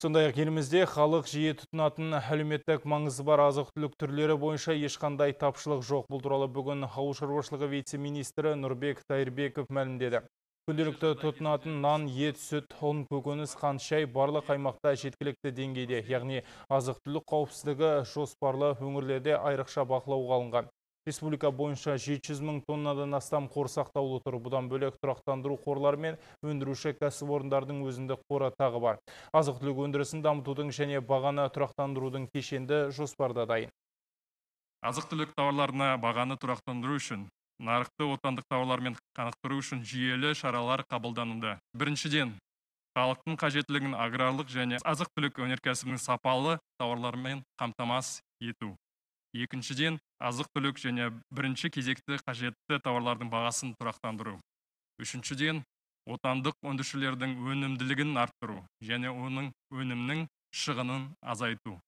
сондай ақ елімізде халық жиі тұтынатын әлеуметтік маңызы бар азық түлік түрлері бойынша ешқандай тапшылық жоқ бұл туралы бүгін ауыл шаруашылығы вице министрі нұрбек тайырбеков мәлімдеді күнделікті тұтынатын нан ет сүт ұн көкөніс қаншай шай барлық аймақта жеткілікті деңгейде яғни азық түлік қауіпсіздігі жоспарлы өңірлерде айрықша бақылауға алынған республика бойынша 700 мың тоннадан астам қор сақтаулы тұр. Бұдан бөлек тұрақтандыру қорлары мен өндіруші кәсіпорындардың өзінде қоры тағы бар. Азық түлік өндірісін дамытудың және бағаны тұрақтандырудың кешенді жоспарда дайын. Азық түлік тауарларына бағаны тұрақтандыру үшін нарықты отандық тауарлармен қанықтыру үшін жүйелі шаралар қабылдануда біріншіден халықтың қажеттілігін аграрлық және азық түлік өнеркәсібінің сапалы тауарлармен қамтамасыз ету екіншіден азық түлік және бірінші кезекті қажетті тауарлардың бағасын тұрақтандыру үшіншіден отандық өндірушілердің өнімділігін арттыру және оның өнімнің шығынын азайту